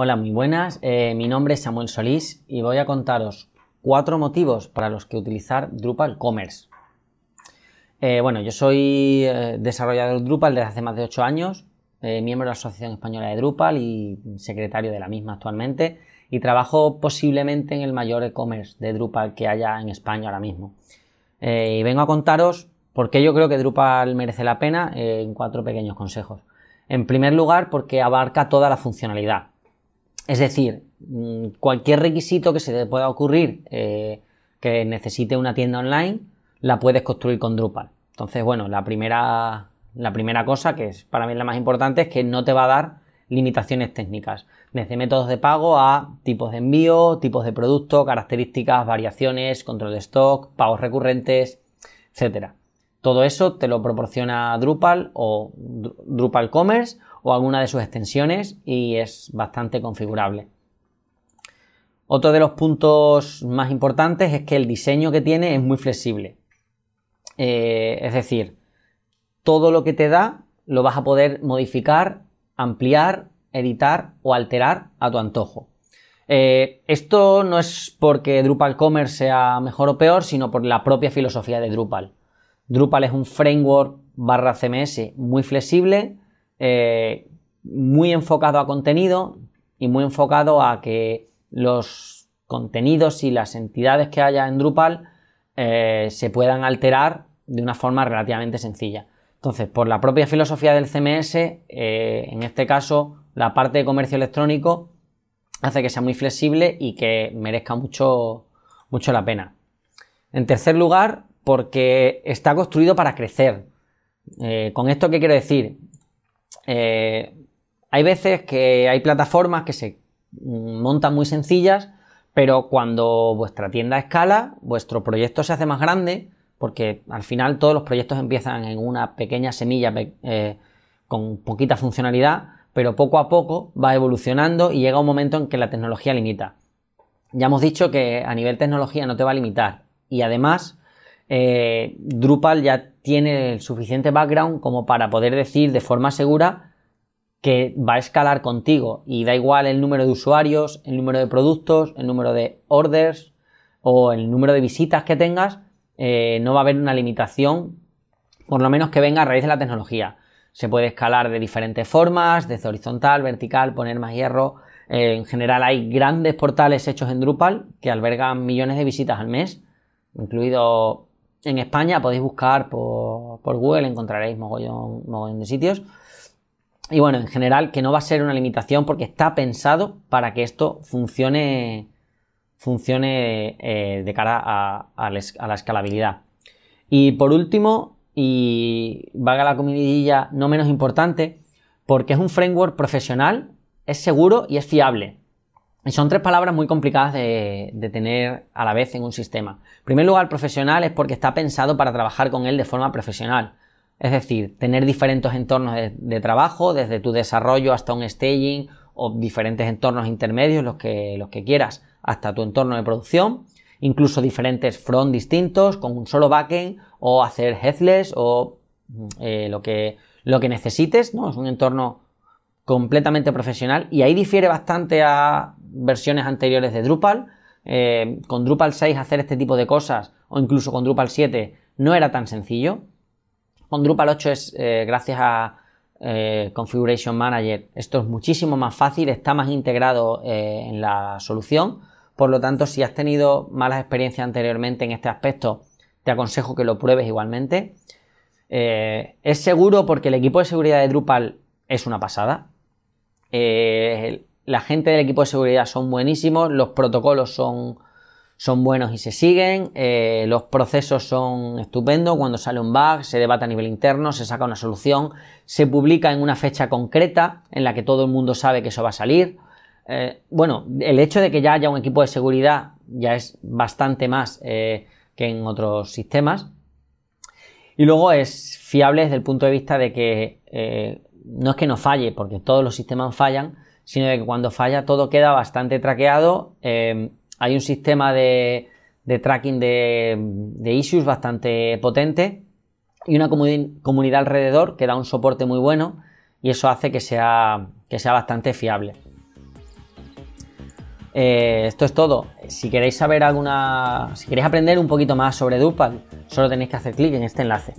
Hola, muy buenas. Eh, mi nombre es Samuel Solís y voy a contaros cuatro motivos para los que utilizar Drupal Commerce. Eh, bueno, yo soy eh, desarrollador de Drupal desde hace más de ocho años, miembro de la Asociación Española de Drupal y secretario de la misma actualmente, y trabajo posiblemente en el mayor e-commerce de Drupal que haya en España ahora mismo. y vengo a contaros por qué yo creo que Drupal merece la pena en cuatro pequeños consejos. En primer lugar, porque abarca toda la funcionalidad. Es decir, mm, cualquier requisito que se te pueda ocurrir eh, que necesite una tienda online, la puedes construir con Drupal. Entonces, bueno, la primera, la primera cosa, que es para mí la más importante, es que no te va a dar limitaciones técnicas, desde métodos de pago a tipos de envío, tipos de producto, características, variaciones, control de stock, pagos recurrentes, etcétera. Todo eso te lo proporciona Drupal o Drupal Commerce o alguna de sus extensiones y es bastante configurable. Otro de los puntos más importantes es que el diseño que tiene es muy flexible. Eh, es decir, todo lo que te da lo vas a poder modificar, ampliar, editar o alterar a tu antojo. Eh, esto no es porque Drupal Commerce sea mejor o peor, sino por la propia filosofía de Drupal. Drupal es un framework barra CMS muy flexible eh, muy enfocado a contenido y muy enfocado a que los contenidos y las entidades que haya en Drupal eh, se puedan alterar de una forma relativamente sencilla. Entonces, por la propia filosofía del CMS, eh, en este caso, la parte de comercio electrónico hace que sea muy flexible y que merezca mucho, mucho la pena. En tercer lugar, porque está construido para crecer. ¿Con esto qué quiero decir? Eh, hay veces que hay plataformas que se mm, montan muy sencillas, pero cuando vuestra tienda escala, vuestro proyecto se hace más grande, porque al final todos los proyectos empiezan en una pequeña semilla eh, con poquita funcionalidad, pero poco a poco va evolucionando y llega un momento en que la tecnología limita. Ya hemos dicho que a nivel tecnología no te va a limitar y además eh, Drupal ya tiene el suficiente background como para poder decir de forma segura que va a escalar contigo y da igual el número de usuarios, el número de productos, el número de orders o el número de visitas que tengas, eh, no va a haber una limitación, por lo menos que venga a raíz de la tecnología. Se puede escalar de diferentes formas, desde horizontal, vertical, poner más hierro. Eh, en general hay grandes portales hechos en Drupal que albergan millones de visitas al mes, incluido en España podéis buscar por, Google, encontraréis mogollón, de sitios. Y bueno, en general, que no va a ser una limitación porque está pensado para que esto funcione, funcione eh, de cara a, a, la escalabilidad. Y por último, y valga la comidilla no menos importante, porque es un framework profesional, es seguro y es fiable son tres palabras muy complicadas de, tener a la vez en un sistema. En primer lugar, profesional es porque está pensado para trabajar con él de forma profesional. Es decir, tener diferentes entornos de, trabajo, desde tu desarrollo hasta un staging o diferentes entornos intermedios, los que, los que quieras, hasta tu entorno de producción incluso diferentes front distintos con un solo backend o hacer headless o eh, lo, que, lo que necesites, ¿no? Es un entorno completamente profesional y ahí difiere bastante a, versiones anteriores de Drupal. Eh, con Drupal 6 hacer este tipo de cosas, o incluso con Drupal 7, no era tan sencillo. Con Drupal 8 es, eh, gracias a eh, Configuration Manager, esto es muchísimo más fácil, está más integrado en la solución. Por lo tanto, si has tenido malas experiencias anteriormente en este aspecto, te aconsejo que lo pruebes igualmente. es seguro porque el equipo de seguridad de Drupal es una pasada la gente del equipo de seguridad son buenísimos, los protocolos son, son buenos y se siguen, eh, los procesos son estupendos, cuando sale un bug se debate a nivel interno, se saca una solución, se publica en una fecha concreta en la que todo el mundo sabe que eso va a salir. Eh, bueno, el hecho de que ya haya un equipo de seguridad ya es bastante más eh, que en otros sistemas. Y luego es fiable desde el punto de vista de que no es que no falle, porque todos los sistemas fallan, sino de que cuando falla todo queda bastante traqueado. Eh, hay un sistema de, tracking de, issues bastante potente y una comunidad alrededor que da un soporte muy bueno y eso hace que sea, que sea bastante fiable. Eh, esto es todo. Si queréis saber alguna, si queréis aprender un poquito más sobre Drupal, solo tenéis que hacer clic en este enlace.